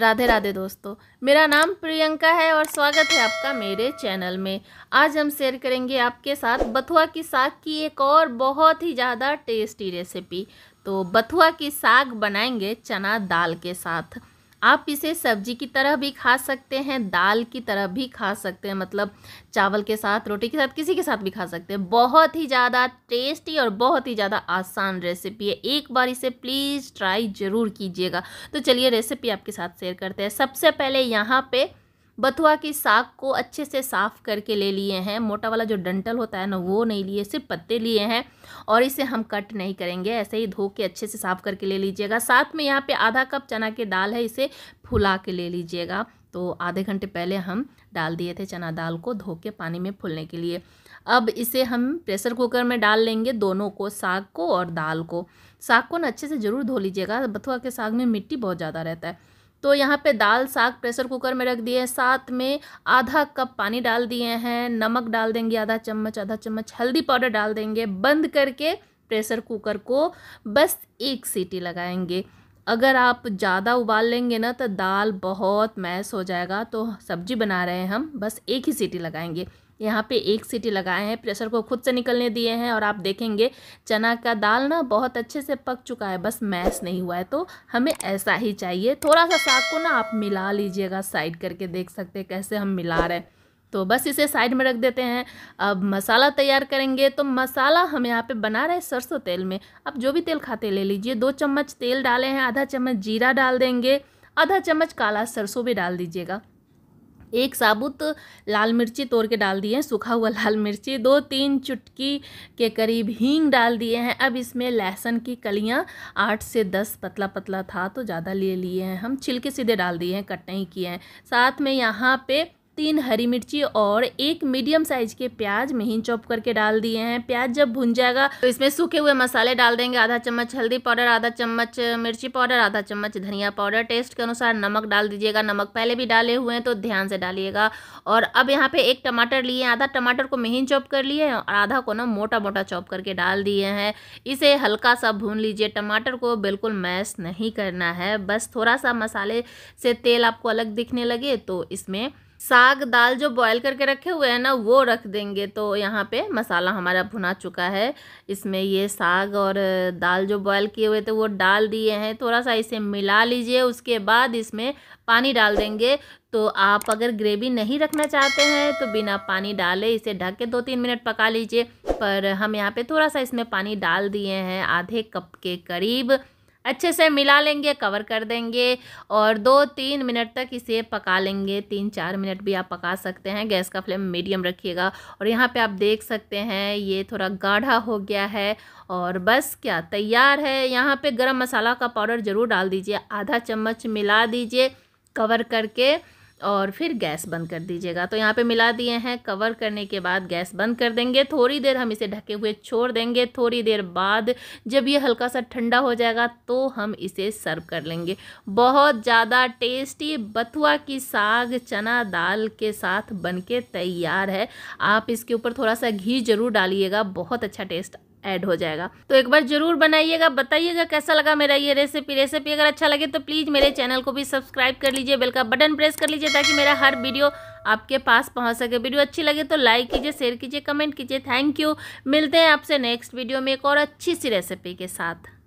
राधे राधे दोस्तों मेरा नाम प्रियंका है और स्वागत है आपका मेरे चैनल में आज हम शेयर करेंगे आपके साथ बथुआ की साग की एक और बहुत ही ज़्यादा टेस्टी रेसिपी तो बथुआ की साग बनाएंगे चना दाल के साथ आप इसे सब्जी की तरह भी खा सकते हैं दाल की तरह भी खा सकते हैं मतलब चावल के साथ रोटी के साथ किसी के साथ भी खा सकते हैं बहुत ही ज़्यादा टेस्टी और बहुत ही ज़्यादा आसान रेसिपी है एक बार इसे प्लीज़ ट्राई ज़रूर कीजिएगा तो चलिए रेसिपी आपके साथ शेयर करते हैं सबसे पहले यहाँ पर बथुआ की साग को अच्छे से साफ़ करके ले लिए हैं मोटा वाला जो डंटल होता है ना वो नहीं लिए सिर्फ पत्ते लिए हैं और इसे हम कट नहीं करेंगे ऐसे ही धो के अच्छे से साफ़ करके ले लीजिएगा साथ में यहाँ पे आधा कप चना की दाल है इसे फुला के ले लीजिएगा तो आधे घंटे पहले हम डाल दिए थे चना दाल को धो के पानी में फूलने के लिए अब इसे हम प्रेशर कुकर में डाल लेंगे दोनों को साग को और दाल को साग को ना अच्छे से ज़रूर धो लीजिएगा बथुआ के साग में मिट्टी बहुत ज़्यादा रहता है तो यहाँ पे दाल साग प्रेशर कुकर में रख दिए हैं साथ में आधा कप पानी डाल दिए हैं नमक डाल देंगे आधा चम्मच आधा चम्मच हल्दी पाउडर डाल देंगे बंद करके प्रेशर कुकर को बस एक सीटी लगाएंगे अगर आप ज़्यादा उबाल लेंगे ना तो दाल बहुत मैस हो जाएगा तो सब्जी बना रहे हैं हम बस एक ही सीटी लगाएंगे यहाँ पे एक सीटी लगाए हैं प्रेशर को खुद से निकलने दिए हैं और आप देखेंगे चना का दाल ना बहुत अच्छे से पक चुका है बस मैश नहीं हुआ है तो हमें ऐसा ही चाहिए थोड़ा सा साग को ना आप मिला लीजिएगा साइड करके देख सकते हैं कैसे हम मिला रहे हैं तो बस इसे साइड में रख देते हैं अब मसाला तैयार करेंगे तो मसाला हम यहाँ पे बना रहे हैं सरसों तेल में आप जो भी तेल खाते ले लीजिए दो चम्मच तेल डाले हैं आधा चम्मच जीरा डाल देंगे आधा चम्मच काला सरसों भी डाल दीजिएगा एक साबुत लाल मिर्ची तोड़ के डाल दिए हैं सूखा हुआ लाल मिर्ची दो तीन चुटकी के करीब हींग डाल दिए हैं अब इसमें लहसुन की कलियां आठ से दस पतला पतला था तो ज़्यादा ले लिए हैं हम छिलके सीधे डाल दिए हैं कट नहीं किए हैं साथ में यहाँ पे तीन हरी मिर्ची और एक मीडियम साइज के प्याज महीन चॉप करके डाल दिए हैं प्याज जब भुन जाएगा तो इसमें सूखे हुए मसाले डाल देंगे आधा चम्मच हल्दी पाउडर आधा चम्मच मिर्ची पाउडर आधा चम्मच धनिया पाउडर टेस्ट के अनुसार नमक डाल दीजिएगा नमक पहले भी डाले हुए हैं तो ध्यान से डालिएगा और अब यहाँ पे एक टमाटर लिए आधा टमाटर को महीन चॉप कर लिए हैं और आधा को ना मोटा मोटा चॉप करके डाल दिए हैं इसे हल्का सा भून लीजिए टमाटर को बिल्कुल मैश नहीं करना है बस थोड़ा सा मसाले से तेल आपको अलग दिखने लगे तो इसमें साग दाल जो बॉयल करके रखे हुए हैं ना वो रख देंगे तो यहाँ पे मसाला हमारा भुना चुका है इसमें ये साग और दाल जो बॉयल किए हुए थे वो डाल दिए हैं थोड़ा सा इसे मिला लीजिए उसके बाद इसमें पानी डाल देंगे तो आप अगर ग्रेवी नहीं रखना चाहते हैं तो बिना पानी डाले इसे ढक के दो तीन मिनट पका लीजिए पर हम यहाँ पर थोड़ा सा इसमें पानी डाल दिए हैं आधे कप के करीब अच्छे से मिला लेंगे कवर कर देंगे और दो तीन मिनट तक इसे पका लेंगे तीन चार मिनट भी आप पका सकते हैं गैस का फ्लेम मीडियम रखिएगा और यहाँ पे आप देख सकते हैं ये थोड़ा गाढ़ा हो गया है और बस क्या तैयार है यहाँ पे गरम मसाला का पाउडर ज़रूर डाल दीजिए आधा चम्मच मिला दीजिए कवर करके और फिर गैस बंद कर दीजिएगा तो यहाँ पे मिला दिए हैं कवर करने के बाद गैस बंद कर देंगे थोड़ी देर हम इसे ढके हुए छोड़ देंगे थोड़ी देर बाद जब ये हल्का सा ठंडा हो जाएगा तो हम इसे सर्व कर लेंगे बहुत ज़्यादा टेस्टी बथुआ की साग चना दाल के साथ बनके तैयार है आप इसके ऊपर थोड़ा सा घी ज़रूर डालिएगा बहुत अच्छा टेस्ट ऐड हो जाएगा तो एक बार जरूर बनाइएगा बताइएगा कैसा लगा मेरा ये रेसिपी रेसिपी अगर अच्छा लगे तो प्लीज़ मेरे चैनल को भी सब्सक्राइब कर लीजिए बेल का बटन प्रेस कर लीजिए ताकि मेरा हर वीडियो आपके पास पहुंच सके वीडियो अच्छी लगे तो लाइक कीजिए शेयर कीजिए कमेंट कीजिए थैंक यू मिलते हैं आपसे नेक्स्ट वीडियो में एक और अच्छी सी रेसिपी के साथ